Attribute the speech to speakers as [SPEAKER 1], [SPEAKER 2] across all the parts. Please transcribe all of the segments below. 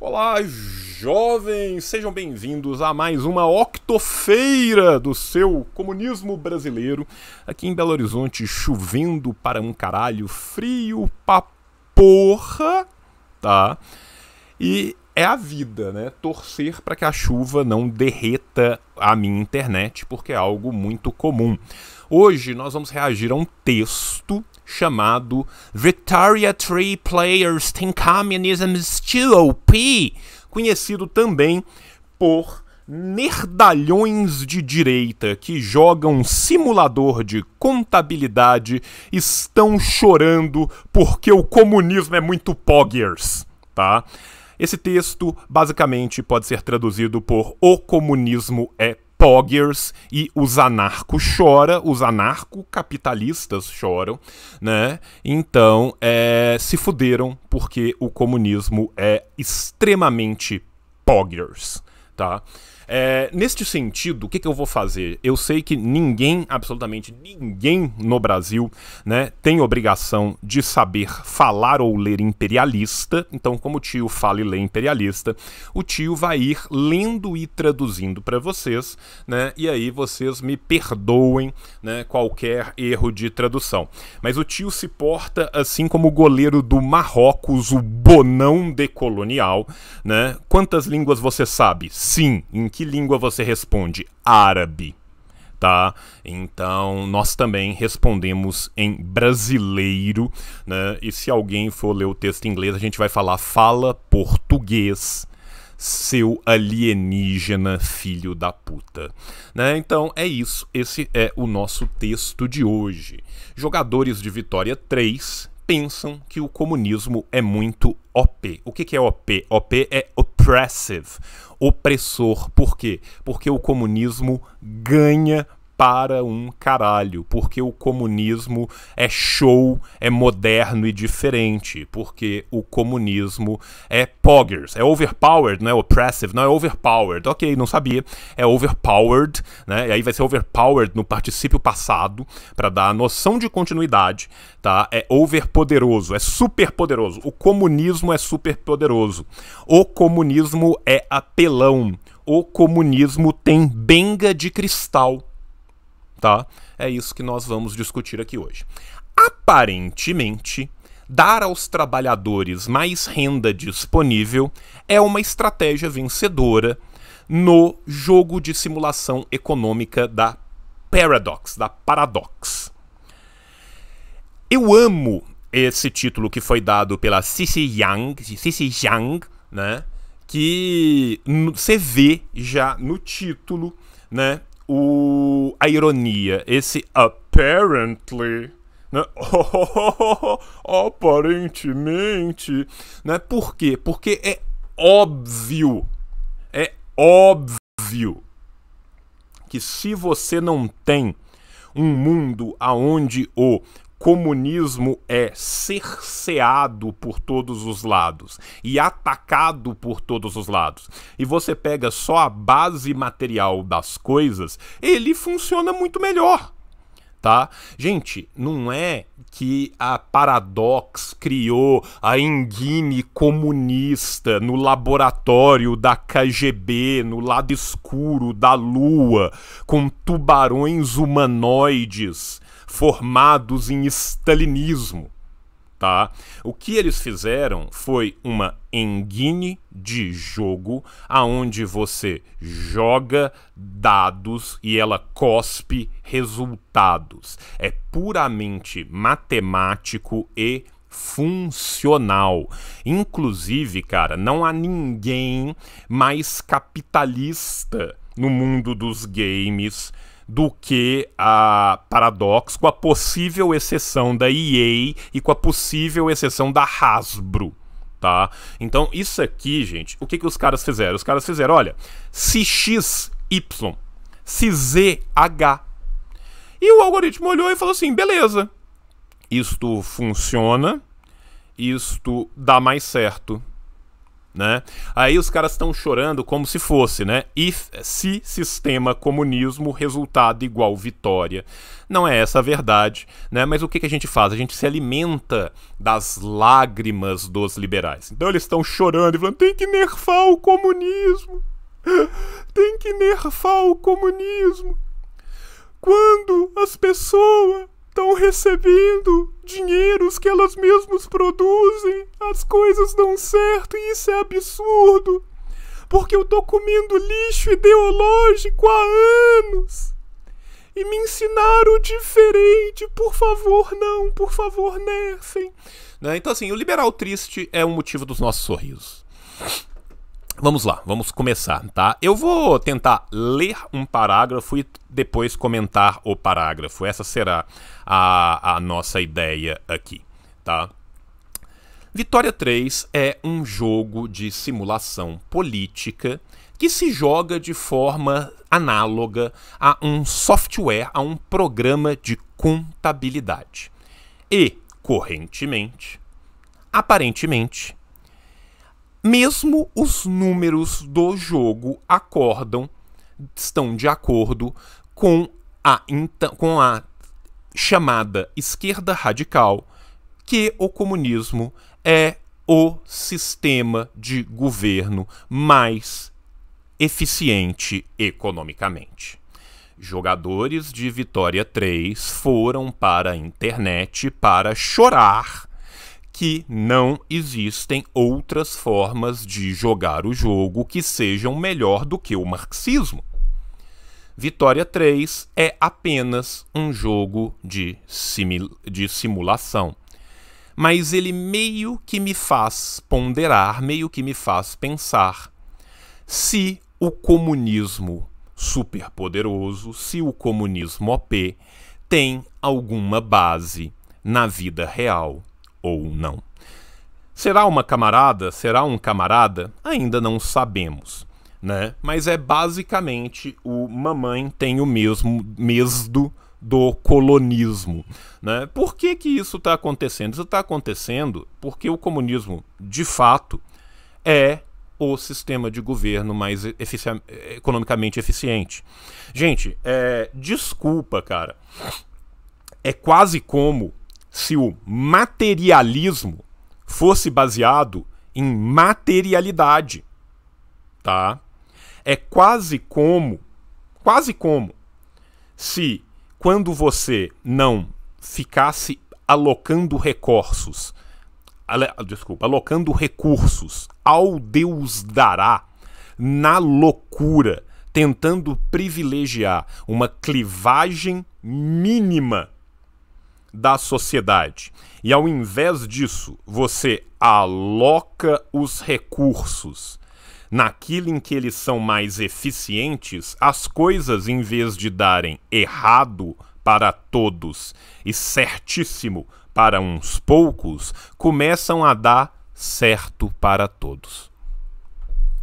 [SPEAKER 1] Olá, jovens! Sejam bem-vindos a mais uma Octofeira do seu comunismo brasileiro. Aqui em Belo Horizonte, chovendo para um caralho, frio pra porra, tá? E é a vida, né? Torcer para que a chuva não derreta a minha internet, porque é algo muito comum. Hoje nós vamos reagir a um texto chamado Tree Players Tenkamionism Stop, conhecido também por nerdalhões de direita que jogam simulador de contabilidade estão chorando porque o comunismo é muito poggers, tá? Esse texto basicamente pode ser traduzido por o comunismo é poggers e os anarco choram, os anarco-capitalistas choram, né? Então, é, se fuderam porque o comunismo é extremamente poggers, tá? É, neste sentido, o que, que, eu vou fazer? Eu sei que ninguém, absolutamente ninguém no Brasil, né, tem obrigação de saber falar ou ler imperialista. Então, como o tio fala e lê imperialista, o tio vai ir lendo e traduzindo para vocês, né? E aí vocês me perdoem, né, qualquer erro de tradução. Mas o tio se porta assim como o goleiro do Marrocos, o bonão decolonial, né? Quantas línguas você sabe? Sim, que língua você responde? Árabe. Tá? Então, nós também respondemos em brasileiro, né? E se alguém for ler o texto em inglês, a gente vai falar fala português seu alienígena filho da puta. Né? Então é isso, esse é o nosso texto de hoje. Jogadores de Vitória 3, pensam que o comunismo é muito OP. O que, que é OP? OP é oppressive, opressor. Por quê? Porque o comunismo ganha para um caralho, porque o comunismo é show, é moderno e diferente, porque o comunismo é poggers, é overpowered, não é oppressive, não é overpowered. OK, não sabia. É overpowered, né? E aí vai ser overpowered no particípio passado para dar a noção de continuidade, tá? É overpoderoso, é superpoderoso. O comunismo é superpoderoso. O comunismo é apelão. O comunismo tem benga de cristal tá? É isso que nós vamos discutir aqui hoje. Aparentemente, dar aos trabalhadores mais renda disponível é uma estratégia vencedora no jogo de simulação econômica da Paradox, da Paradox. Eu amo esse título que foi dado pela Cici Yang, Cici Yang, né? Que você vê já no título, né? o, a ironia, esse apparently. Né? aparentemente. Né? Por quê? Porque é óbvio. É óbvio que se você não tem um mundo aonde o comunismo é cerceado por todos os lados e atacado por todos os lados, e você pega só a base material das coisas, ele funciona muito melhor. Tá? Gente, não é que a Paradox criou a enguine comunista no laboratório da KGB, no lado escuro da lua, com tubarões humanoides formados em stalinismo. Tá? O que eles fizeram foi uma engine de jogo aonde você joga dados e ela cospe resultados. É puramente matemático e funcional. Inclusive, cara, não há ninguém mais capitalista no mundo dos games do que a Paradox, com a possível exceção da EA e com a possível exceção da Hasbro. Tá? Então, isso aqui, gente, o que, que os caras fizeram? Os caras fizeram, olha, se X, Y, se Z, H. E o algoritmo olhou e falou assim: beleza, isto funciona, isto dá mais certo né? Aí os caras estão chorando como se fosse, né? If, se sistema comunismo, resultado igual vitória. Não é essa a verdade, né? Mas o que, que a gente faz? A gente se alimenta das lágrimas dos liberais. Então eles estão chorando e falando: tem que nerfar o comunismo. Tem que nerfar o comunismo. Quando as pessoas estão recebendo dinheiros que elas mesmas produzem. As coisas dão certo e isso é absurdo. Porque eu tô comendo lixo ideológico há anos. E me ensinaram diferente. Por favor, não. Por favor, Nersen. Né? Então, assim, o liberal triste é o um motivo dos nossos sorrisos. Vamos lá, vamos começar, tá? Eu vou tentar ler um parágrafo e depois comentar o parágrafo. Essa será a, a nossa ideia aqui, tá? Vitória 3 é um jogo de simulação política que se joga de forma análoga a um software, a um programa de contabilidade. E, correntemente, aparentemente, mesmo os números do jogo acordam, estão de acordo com a, com a chamada esquerda radical que o comunismo é o sistema de governo mais eficiente economicamente. Jogadores de Vitória 3 foram para a internet para chorar que não existem outras formas de jogar o jogo que sejam melhor do que o marxismo. Vitória 3 é apenas um jogo de, de simulação. Mas ele meio que me faz ponderar, meio que me faz pensar se o comunismo superpoderoso, se o comunismo OP tem alguma base na vida real ou não. Será uma camarada? Será um camarada? Ainda não sabemos né? Mas é basicamente o mamãe tem o mesmo mesmo do colonismo, né? Por que que isso está acontecendo? Isso está acontecendo porque o comunismo, de fato, é o sistema de governo mais efici economicamente eficiente. Gente, é, desculpa, cara. É quase como se o materialismo fosse baseado em materialidade, tá? É quase como, quase como, se quando você não ficasse alocando recursos, ale, ah, desculpa, alocando recursos ao Deus dará na loucura, tentando privilegiar uma clivagem mínima da sociedade. E ao invés disso, você aloca os recursos naquilo em que eles são mais eficientes, as coisas, em vez de darem errado para todos e certíssimo para uns poucos, começam a dar certo para todos.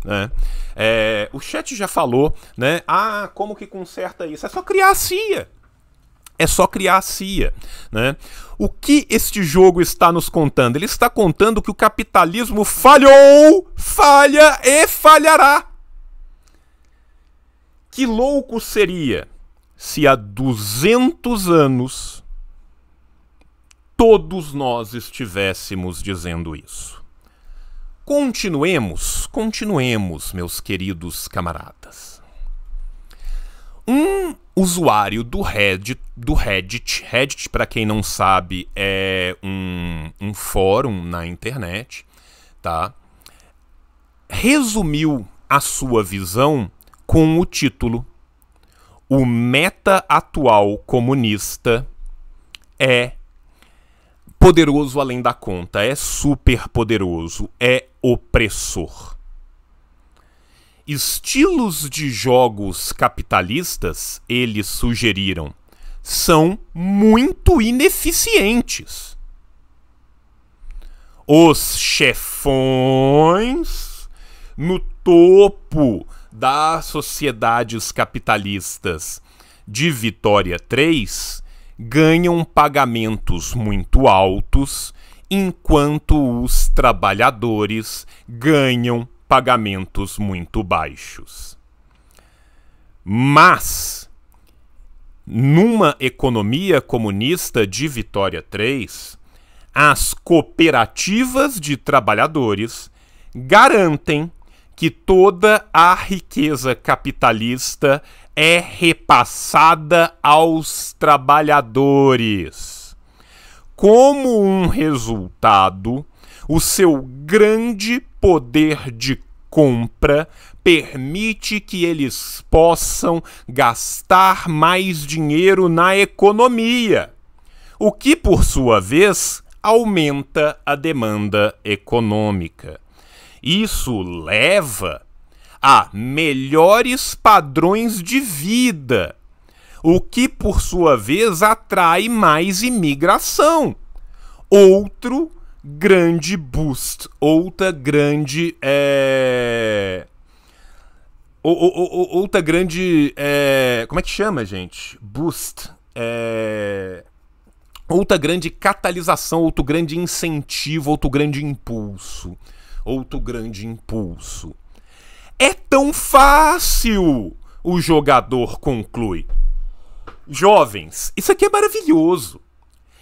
[SPEAKER 1] Né? É, o chat já falou, né? Ah, como que conserta isso? É só criar a CIA. É só criar a CIA. Né? O que este jogo está nos contando? Ele está contando que o capitalismo falhou, falha e falhará. Que louco seria se há 200 anos todos nós estivéssemos dizendo isso. Continuemos, continuemos, meus queridos camaradas. Um usuário do Reddit, do Reddit, Reddit para quem não sabe é um, um fórum na internet, tá? Resumiu a sua visão com o título: O meta atual comunista é poderoso além da conta, é super poderoso, é opressor estilos de jogos capitalistas, eles sugeriram, são muito ineficientes. Os chefões no topo das sociedades capitalistas de Vitória 3 ganham pagamentos muito altos, enquanto os trabalhadores ganham pagamentos muito baixos. Mas, numa economia comunista de Vitória 3, as cooperativas de trabalhadores garantem que toda a riqueza capitalista é repassada aos trabalhadores. Como um resultado, o seu grande poder de compra permite que eles possam gastar mais dinheiro na economia, o que, por sua vez, aumenta a demanda econômica. Isso leva a melhores padrões de vida, o que, por sua vez, atrai mais imigração. Outro grande boost, outra grande. É... O, o, o, outra grande. É... Como é que chama, gente? Boost. É... Outra grande catalisação, outro grande incentivo, outro grande impulso. Outro grande impulso. É tão fácil, o jogador conclui. Jovens, isso aqui é maravilhoso.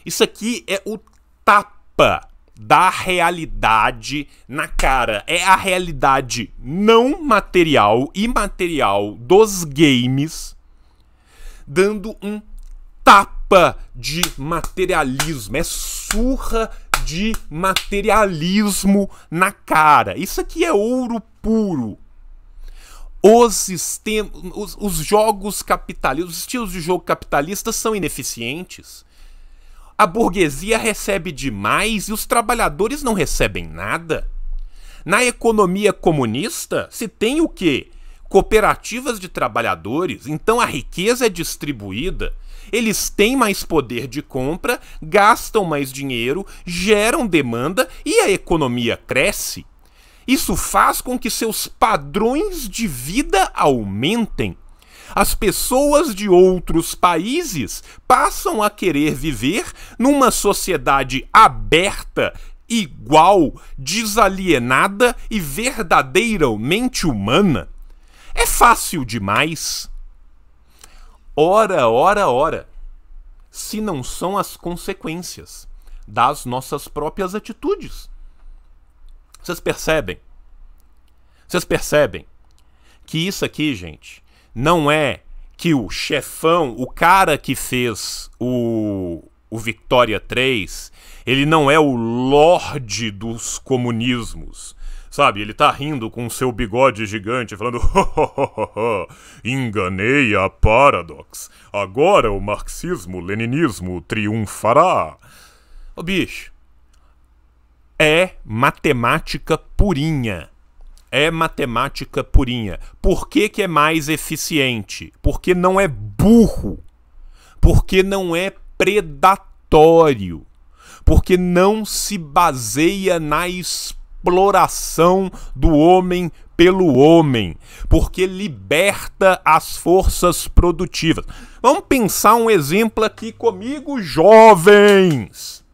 [SPEAKER 1] Isso aqui é o tapa da realidade na cara. É a realidade não material, imaterial dos games, dando um tapa de materialismo. É surra de materialismo na cara. Isso aqui é ouro puro. Os, sistemas, os, os jogos capitalistas, os estilos de jogo capitalistas são ineficientes a burguesia recebe demais e os trabalhadores não recebem nada? Na economia comunista, se tem o quê? Cooperativas de trabalhadores, então a riqueza é distribuída. Eles têm mais poder de compra, gastam mais dinheiro, geram demanda e a economia cresce. Isso faz com que seus padrões de vida aumentem. As pessoas de outros países passam a querer viver numa sociedade aberta, igual, desalienada e verdadeiramente humana. É fácil demais. Ora, ora, ora. Se não são as consequências das nossas próprias atitudes. Vocês percebem? Vocês percebem que isso aqui, gente, não é que o chefão, o cara que fez o, o Victoria 3, ele não é o lorde dos comunismos. Sabe, ele tá rindo com seu bigode gigante, falando: enganei a Paradox. Agora o marxismo-leninismo triunfará. Ô bicho, é matemática purinha é matemática purinha. Por que, que é mais eficiente? Porque não é burro. Porque não é predatório. Porque não se baseia na exploração do homem pelo homem. Porque liberta as forças produtivas. Vamos pensar um exemplo aqui comigo, jovens.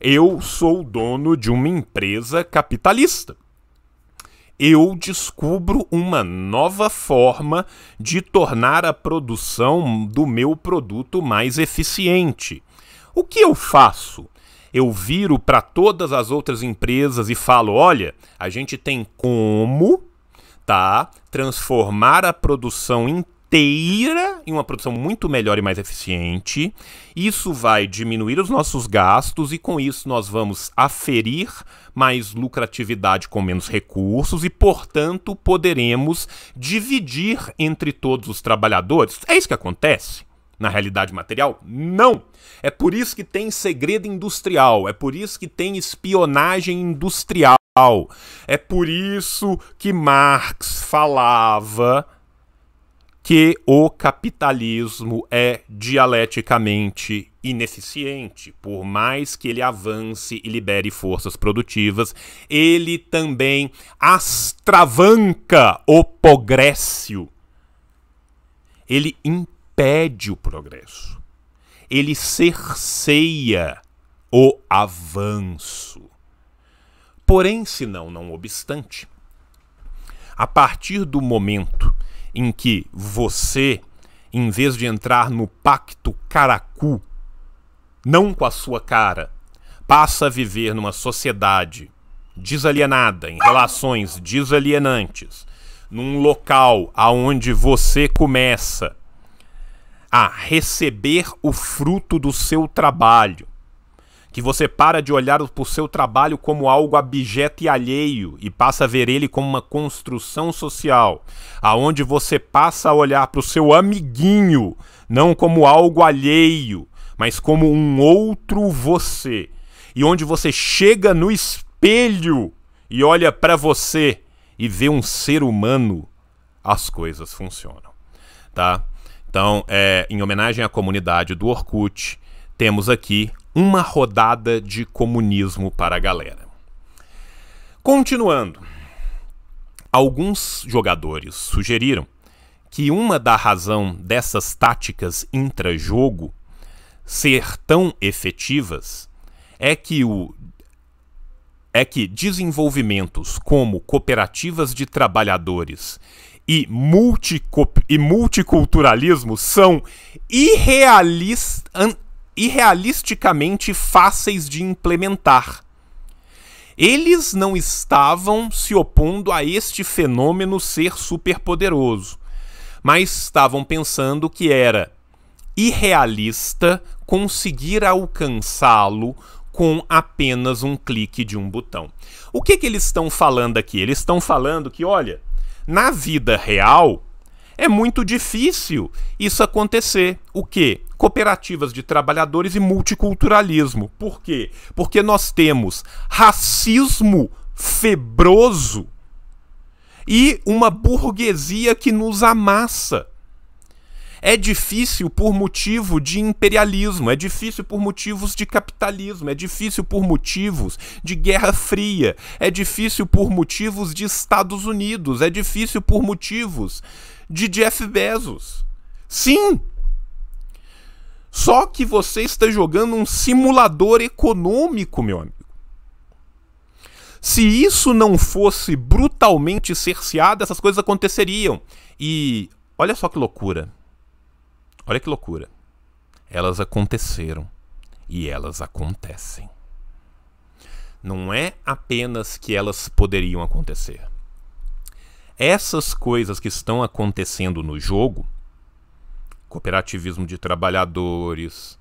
[SPEAKER 1] Eu sou dono de uma empresa capitalista eu descubro uma nova forma de tornar a produção do meu produto mais eficiente. O que eu faço? Eu viro para todas as outras empresas e falo: olha, a gente tem como tá transformar a produção em inteira em uma produção muito melhor e mais eficiente. Isso vai diminuir os nossos gastos e com isso nós vamos aferir mais lucratividade com menos recursos e, portanto, poderemos dividir entre todos os trabalhadores. É isso que acontece na realidade material? Não! É por isso que tem segredo industrial, é por isso que tem espionagem industrial, é por isso que Marx falava que o capitalismo é dialeticamente ineficiente. Por mais que ele avance e libere forças produtivas, ele também astravanca o progresso. Ele impede o progresso. Ele cerceia o avanço. Porém, se não, não obstante, a partir do momento em que você, em vez de entrar no pacto caracu, não com a sua cara, passa a viver numa sociedade desalienada, em relações desalienantes, num local aonde você começa a receber o fruto do seu trabalho, que você para de olhar para o seu trabalho como algo abjeto e alheio e passa a ver ele como uma construção social, aonde você passa a olhar para o seu amiguinho não como algo alheio, mas como um outro você, e onde você chega no espelho e olha para você e vê um ser humano, as coisas funcionam, tá? Então, é, em homenagem à comunidade do Orkut, temos aqui uma rodada de comunismo para a galera. Continuando, alguns jogadores sugeriram que uma da razão dessas táticas intra-jogo ser tão efetivas é que o é que desenvolvimentos como cooperativas de trabalhadores e, multi e multiculturalismo são irrealistas e realisticamente fáceis de implementar. Eles não estavam se opondo a este fenômeno ser superpoderoso, mas estavam pensando que era irrealista conseguir alcançá-lo com apenas um clique de um botão. O que, que eles estão falando aqui? Eles estão falando que, olha, na vida real, é muito difícil isso acontecer. O que? Cooperativas de trabalhadores e multiculturalismo. Por quê? Porque nós temos racismo febroso e uma burguesia que nos amassa. É difícil por motivo de imperialismo, é difícil por motivos de capitalismo, é difícil por motivos de Guerra Fria, é difícil por motivos de Estados Unidos, é difícil por motivos de Jeff Bezos. Sim! Só que você está jogando um simulador econômico, meu amigo. Se isso não fosse brutalmente cerceado, essas coisas aconteceriam. E olha só que loucura. Olha que loucura. Elas aconteceram e elas acontecem. Não é apenas que elas poderiam acontecer. Essas coisas que estão acontecendo no jogo cooperativismo de trabalhadores,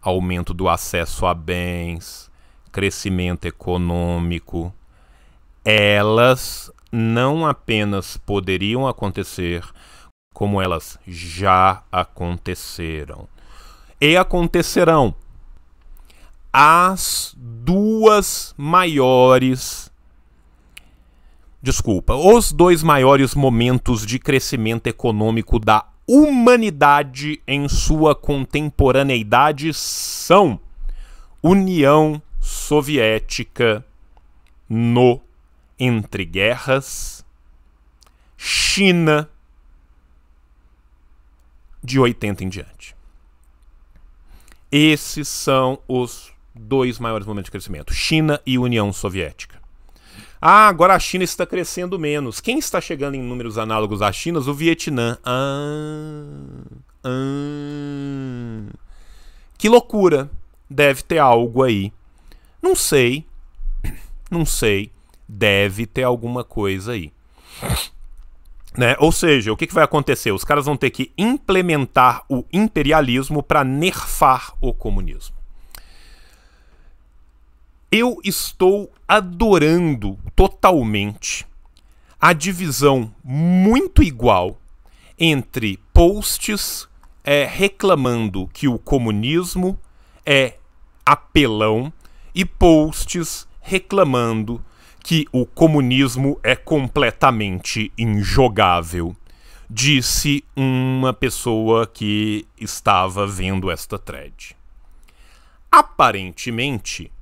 [SPEAKER 1] aumento do acesso a bens, crescimento econômico elas não apenas poderiam acontecer, como elas já aconteceram e acontecerão. As duas maiores. Desculpa, os dois maiores momentos de crescimento econômico da humanidade em sua contemporaneidade são União Soviética no entre guerras, China de 80 em diante. Esses são os dois maiores momentos de crescimento: China e União Soviética. Ah, agora a China está crescendo menos. Quem está chegando em números análogos à China? O Vietnã. Ah, ah. Que loucura! Deve ter algo aí. Não sei. Não sei. Deve ter alguma coisa aí. Né? Ou seja, o que, que vai acontecer? Os caras vão ter que implementar o imperialismo para nerfar o comunismo. Eu estou adorando totalmente a divisão muito igual entre posts é, reclamando que o comunismo é apelão e posts reclamando que o comunismo é completamente injogável, disse uma pessoa que estava vendo esta thread. Aparentemente,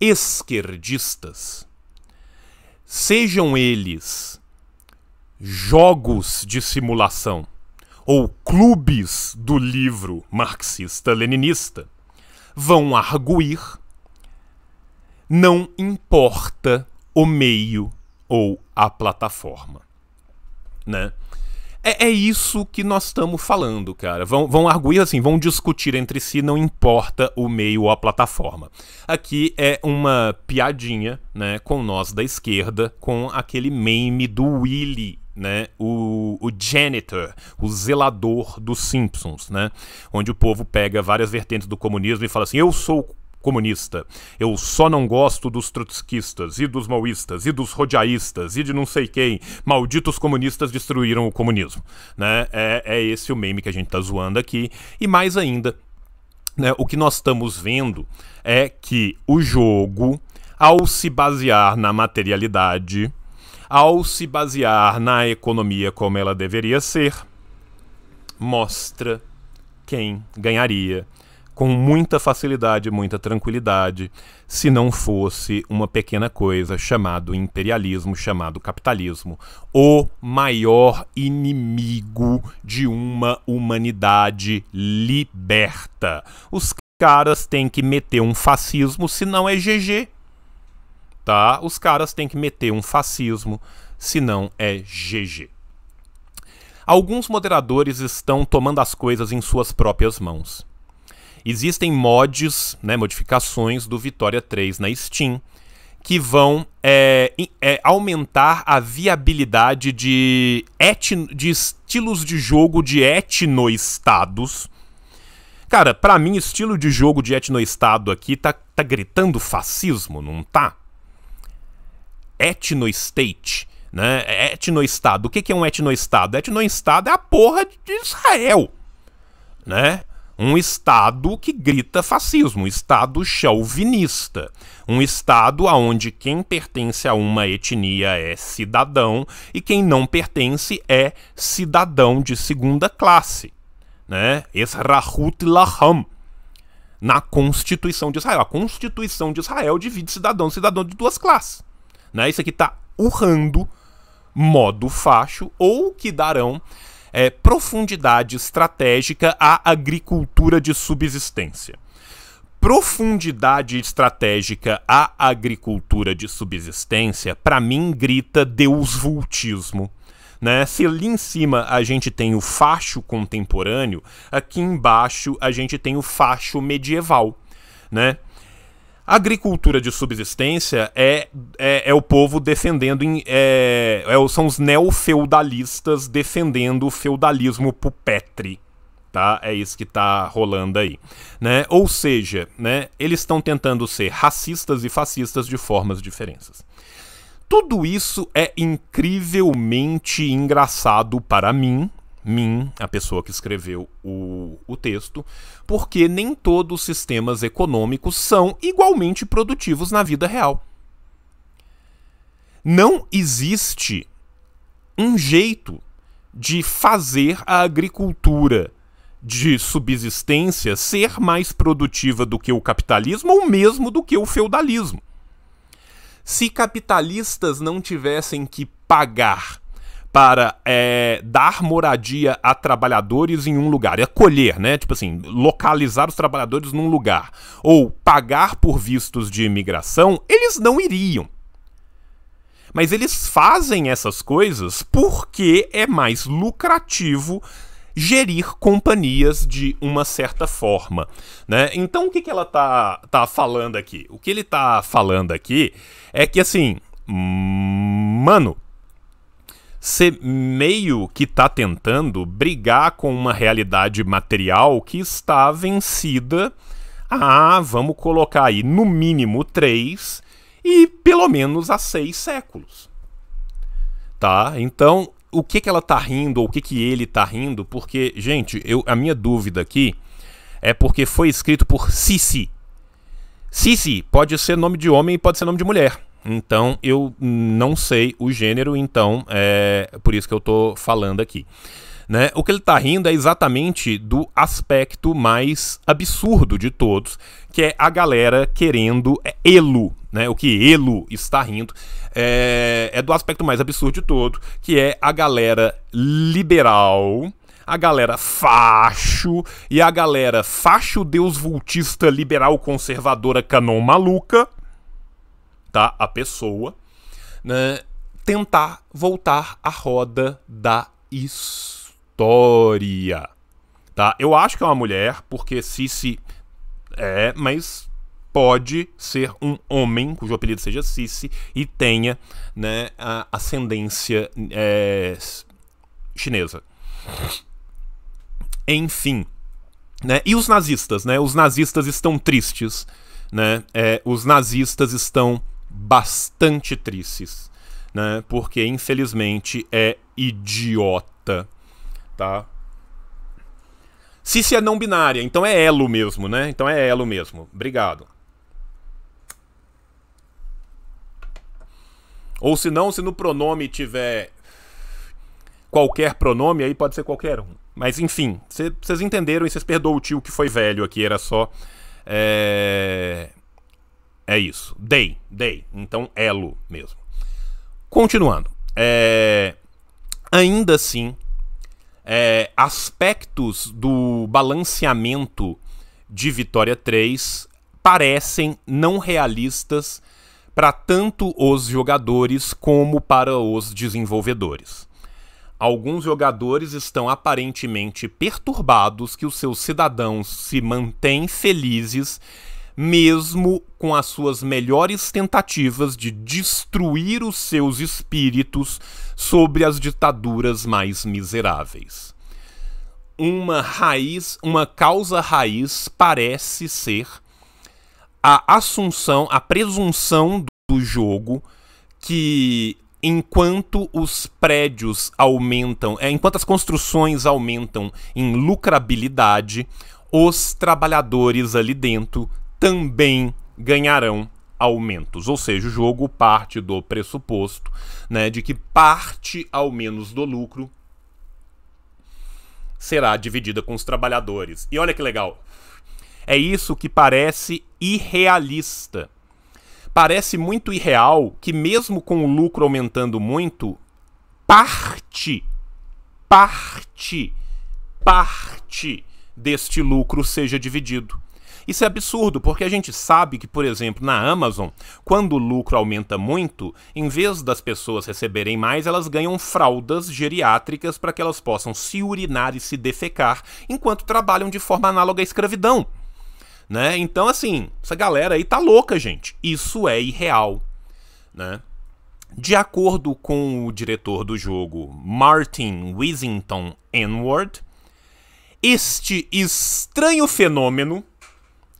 [SPEAKER 1] esquerdistas, sejam eles jogos de simulação ou clubes do livro marxista-leninista, vão arguir não importa o meio ou a plataforma, né? É, é isso que nós estamos falando, cara. Vão, vão arguir assim, vão discutir entre si, não importa o meio ou a plataforma. Aqui é uma piadinha, né, com nós da esquerda, com aquele meme do Willy né, o, o, janitor, o zelador dos Simpsons, né, onde o povo pega várias vertentes do comunismo e fala assim: eu sou comunista. Eu só não gosto dos trotskistas e dos maoístas e dos rodeaístas e de não sei quem. Malditos comunistas destruíram o comunismo. Né? É, é esse o meme que a gente está zoando aqui. E mais ainda, né, o que nós estamos vendo é que o jogo, ao se basear na materialidade, ao se basear na economia como ela deveria ser, mostra quem ganharia com muita facilidade, muita tranquilidade, se não fosse uma pequena coisa chamado imperialismo, chamado capitalismo, o maior inimigo de uma humanidade liberta. Os caras têm que meter um fascismo, se não é GG. Tá? Os caras têm que meter um fascismo, se não é GG. Alguns moderadores estão tomando as coisas em suas próprias mãos. Existem mods, né, modificações do Vitória 3 na Steam que vão é, é, aumentar a viabilidade de, etno, de estilos de jogo de etnoestados. Cara, para mim, estilo de jogo de etnoestado aqui tá, tá gritando fascismo, não tá? Etnostate, né? É, etnoestado. O que, que é um etnoestado? Etnoestado é a porra de Israel, né? Um Estado que grita fascismo, um Estado chauvinista, um Estado onde quem pertence a uma etnia é cidadão e quem não pertence é cidadão de segunda classe. Né? Esrahut Laham, na Constituição de Israel. A Constituição de Israel divide cidadão e cidadão de duas classes. Né? Isso aqui está urrando modo facho ou que darão é, profundidade estratégica à agricultura de subsistência. Profundidade estratégica à agricultura de subsistência, para mim, grita deusvultismo, Né? Se ali em cima a gente tem o facho contemporâneo, aqui embaixo a gente tem o facho medieval, né? A agricultura de subsistência é, é, é o povo defendendo. Em, é, é, são os neofeudalistas defendendo o feudalismo pupetre. Tá? É isso que está rolando aí. Né? Ou seja, né, eles estão tentando ser racistas e fascistas de formas diferentes. Tudo isso é incrivelmente engraçado para mim, mim a pessoa que escreveu o, o texto, porque nem todos os sistemas econômicos são igualmente produtivos na vida real. Não existe um jeito de fazer a agricultura de subsistência ser mais produtiva do que o capitalismo ou mesmo do que o feudalismo. Se capitalistas não tivessem que pagar para é, dar moradia a trabalhadores em um lugar, acolher, é né? Tipo assim, localizar os trabalhadores num lugar, ou pagar por vistos de imigração, eles não iriam. Mas eles fazem essas coisas porque é mais lucrativo gerir companhias de uma certa forma, né? Então o que, que ela tá, tá falando aqui? O que ele tá falando aqui é que assim, hum, mano, você meio que está tentando brigar com uma realidade material que está vencida a, ah, vamos colocar aí, no mínimo três e pelo menos há seis séculos. Tá? Então, o que, que ela está rindo, ou o que, que ele está rindo, porque, gente, eu, a minha dúvida aqui é porque foi escrito por Sissi. Sissi pode ser nome de homem e pode ser nome de mulher. Então eu não sei o gênero, então é por isso que eu tô falando aqui. Né? O que ele está rindo é exatamente do aspecto mais absurdo de todos, que é a galera querendo é, elo, né? O que elo está rindo é, é do aspecto mais absurdo de todo, que é a galera liberal, a galera facho e a galera facho deus vultista liberal conservadora canon maluca tá? A pessoa, né? Tentar voltar à roda da história, tá? Eu acho que é uma mulher, porque Cici é, mas pode ser um homem cujo apelido seja Cici e tenha, né, a ascendência é, chinesa. Enfim, né? E os nazistas, né? Os nazistas estão tristes, né? É, os nazistas estão bastante tristes, né? Porque infelizmente é idiota, tá? Cici é não binária, então é elo mesmo, né? Então é elo mesmo. Obrigado. Ou se não, se no pronome tiver qualquer pronome, aí pode ser qualquer um. Mas enfim, vocês entenderam e vocês perdoam o tio que foi velho aqui, era só. É é isso. Dei, dei. Então, elo mesmo. Continuando. É, ainda assim, é, aspectos do balanceamento de Vitória 3 parecem não realistas para tanto os jogadores como para os desenvolvedores. Alguns jogadores estão aparentemente perturbados que os seus cidadãos se mantêm felizes mesmo com as suas melhores tentativas de destruir os seus espíritos sobre as ditaduras mais miseráveis. Uma raiz, uma causa raiz parece ser a assunção, a presunção do jogo que enquanto os prédios aumentam, é, enquanto as construções aumentam em lucrabilidade, os trabalhadores ali dentro também ganharão aumentos, ou seja, o jogo parte do pressuposto, né, de que parte ao menos do lucro será dividida com os trabalhadores. E olha que legal. É isso que parece irrealista. Parece muito irreal que mesmo com o lucro aumentando muito, parte parte parte deste lucro seja dividido. Isso é absurdo, porque a gente sabe que, por exemplo, na Amazon, quando o lucro aumenta muito, em vez das pessoas receberem mais, elas ganham fraldas geriátricas para que elas possam se urinar e se defecar, enquanto trabalham de forma análoga à escravidão. Né? Então, assim, essa galera aí tá louca, gente. Isso é irreal. Né? De acordo com o diretor do jogo, Martin Wissington Enward, este estranho fenômeno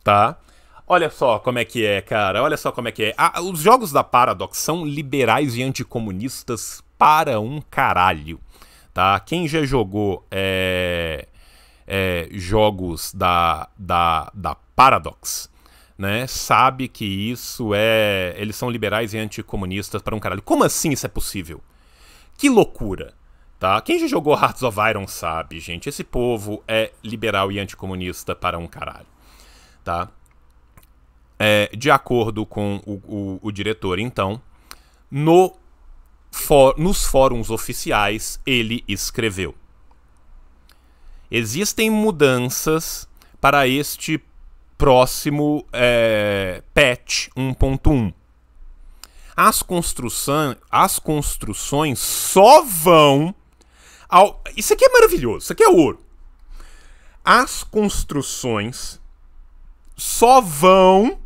[SPEAKER 1] tá? Olha só como é que é, cara. Olha só como é que é. Ah, os jogos da Paradox são liberais e anticomunistas para um caralho, tá? Quem já jogou é, é, jogos da, da, da Paradox, né, sabe que isso é. Eles são liberais e anticomunistas para um caralho. Como assim isso é possível? Que loucura! Tá? Quem já jogou Hearts of Iron sabe, gente. Esse povo é liberal e anticomunista para um caralho tá? É, de acordo com o, o, o diretor, então, no for, nos fóruns oficiais ele escreveu: existem mudanças para este próximo é, patch 1.1. As, as construções só vão ao. Isso aqui é maravilhoso, isso aqui é ouro. As construções só vão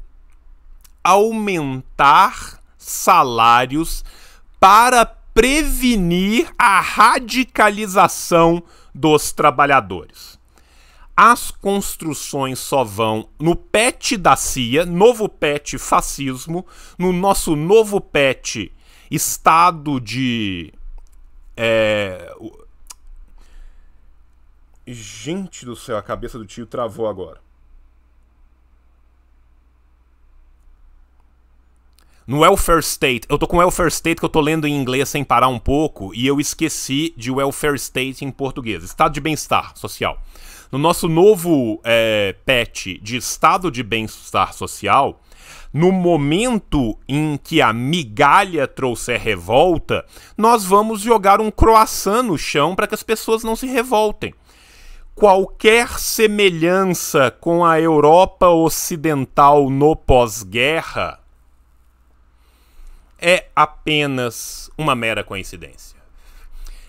[SPEAKER 1] aumentar salários para prevenir a radicalização dos trabalhadores. As construções só vão no PET da CIA, novo PET fascismo, no nosso novo PET estado de. É, Gente do céu, a cabeça do tio travou agora. no welfare state. Eu tô com welfare state que eu tô lendo em inglês sem parar um pouco e eu esqueci de welfare state em português. Estado de bem-estar social. No nosso novo é, patch de estado de bem-estar social, no momento em que a migalha trouxer revolta, nós vamos jogar um croissant no chão para que as pessoas não se revoltem qualquer semelhança com a Europa Ocidental no pós-guerra é apenas uma mera coincidência.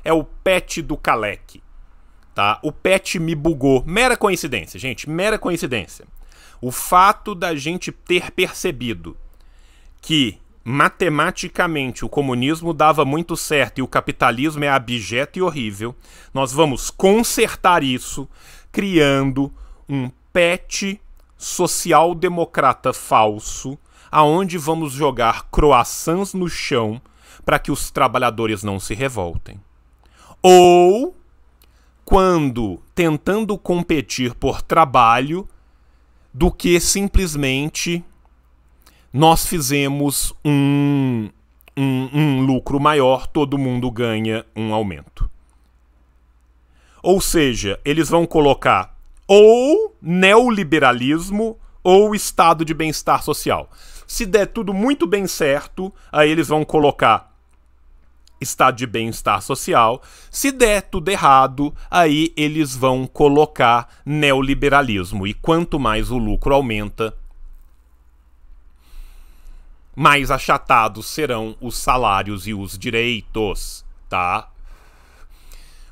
[SPEAKER 1] É o pet do Kalec. Tá? O pet me bugou. Mera coincidência, gente. Mera coincidência. O fato da gente ter percebido que matematicamente o comunismo dava muito certo e o capitalismo é abjeto e horrível, nós vamos consertar isso criando um pet social-democrata falso aonde vamos jogar croissants no chão para que os trabalhadores não se revoltem. Ou quando tentando competir por trabalho do que simplesmente nós fizemos um, um, um lucro maior, todo mundo ganha um aumento. Ou seja, eles vão colocar ou neoliberalismo ou estado de bem-estar social. Se der tudo muito bem certo, aí eles vão colocar estado de bem-estar social. Se der tudo errado, aí eles vão colocar neoliberalismo. E quanto mais o lucro aumenta, mais achatados serão os salários e os direitos, tá?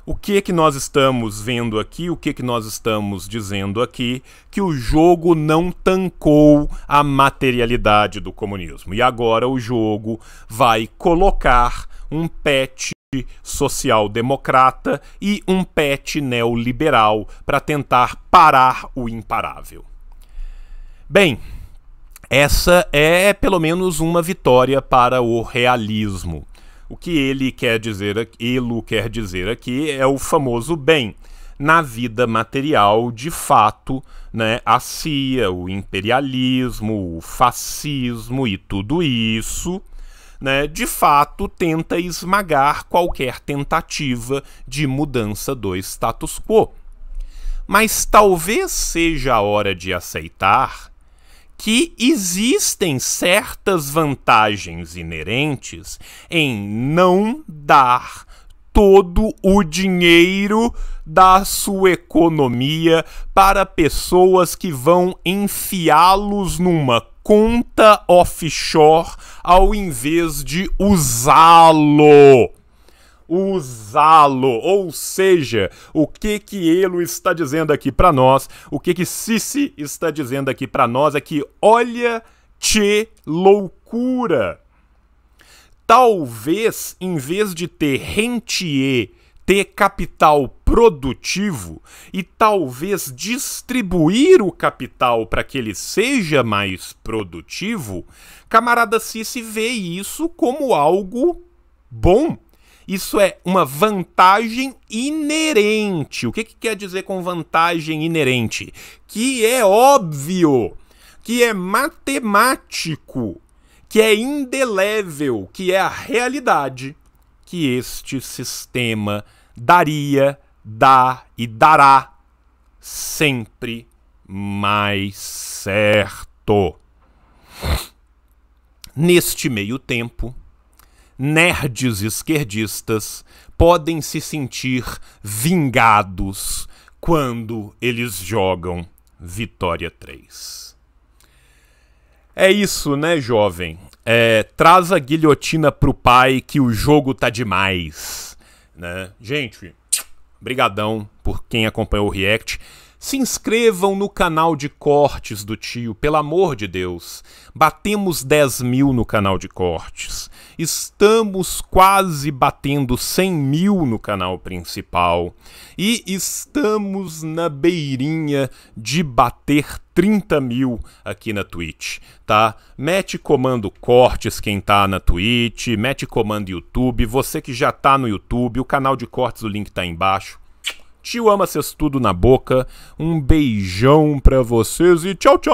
[SPEAKER 1] o que que nós estamos vendo aqui, o que que nós estamos dizendo aqui, que o jogo não tancou a materialidade do comunismo. E agora o jogo vai colocar um pet social-democrata e um pet neoliberal para tentar parar o imparável. Bem, essa é pelo menos uma vitória para o realismo. O que ele quer dizer, Elo quer dizer aqui é o famoso bem. Na vida material, de fato, né, a CIA, o imperialismo, o fascismo e tudo isso, né, de fato tenta esmagar qualquer tentativa de mudança do status quo. Mas talvez seja a hora de aceitar que existem certas vantagens inerentes em não dar todo o dinheiro da sua economia para pessoas que vão enfiá-los numa conta offshore ao invés de usá-lo usá-lo. Ou seja, o que que ele está dizendo aqui para nós? O que que Sissi está dizendo aqui para nós é que olha te loucura. Talvez em vez de ter rentier, ter capital produtivo e talvez distribuir o capital para que ele seja mais produtivo, camarada se vê isso como algo bom isso é uma vantagem inerente. O que, que quer dizer com vantagem inerente? Que é óbvio, que é matemático, que é indelével, que é a realidade que este sistema daria, dá e dará sempre mais certo. Neste meio tempo, nerds esquerdistas podem se sentir vingados quando eles jogam Vitória 3. É isso, né, jovem? É, traz a guilhotina pro pai que o jogo tá demais, né? Gente, brigadão por quem acompanhou o React. Se inscrevam no canal de cortes do tio, pelo amor de Deus. Batemos 10 mil no canal de cortes. Estamos quase batendo 100 mil no canal principal e estamos na beirinha de bater 30 mil aqui na Twitch, tá? Mete comando cortes quem tá na Twitch, mete comando YouTube, você que já tá no YouTube, o canal de cortes, o link tá aí embaixo. Tio ama vocês tudo na boca, um beijão pra vocês e tchau, tchau!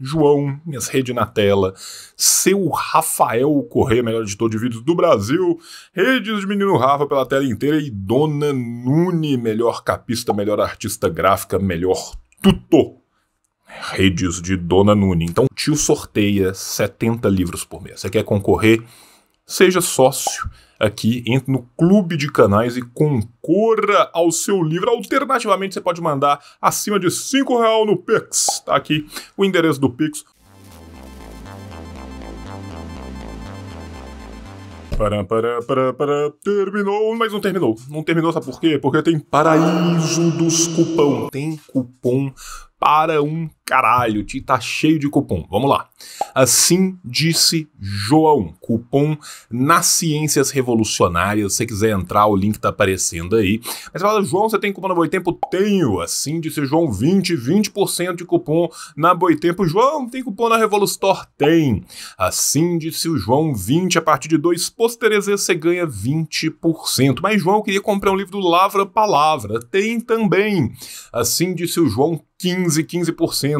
[SPEAKER 1] João, minhas redes na tela, seu Rafael Correia, melhor editor de vídeos do Brasil, redes de Menino Rafa pela tela inteira e Dona Nune, melhor capista, melhor artista gráfica, melhor tutor redes de Dona Nune. Então, o tio sorteia 70 livros por mês. Você quer concorrer? Seja sócio aqui, entre no clube de canais e concorra ao seu livro. Alternativamente, você pode mandar acima de R$ real no Pix. Tá aqui o endereço do Pix. para para para para terminou, mas não terminou. Não terminou, sabe por quê? Porque tem paraíso dos cupom. Tem cupom para um caralho, te tá cheio de cupom. Vamos lá. Assim disse João, cupom nas ciências revolucionárias. Se você quiser entrar, o link tá aparecendo aí. Mas você fala, João, você tem cupom na Boitempo? Tenho. Assim disse João, 20, 20% de cupom na Boitempo. João, tem cupom na Revolustor? Tem. Assim disse o João, 20 a partir de dois posterezes você ganha 20%. Mas João queria comprar um livro do Lavra Palavra. Tem também. Assim disse o João, 15, 15%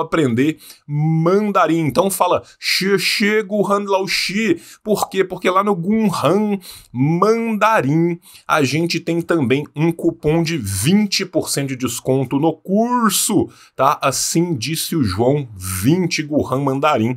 [SPEAKER 1] aprender mandarim. Então fala chego han lao xi Por quê? Porque lá no Gunhan Mandarim a gente tem também um cupom de 20% de desconto no curso, tá? Assim disse o João, 20 Guhan Mandarim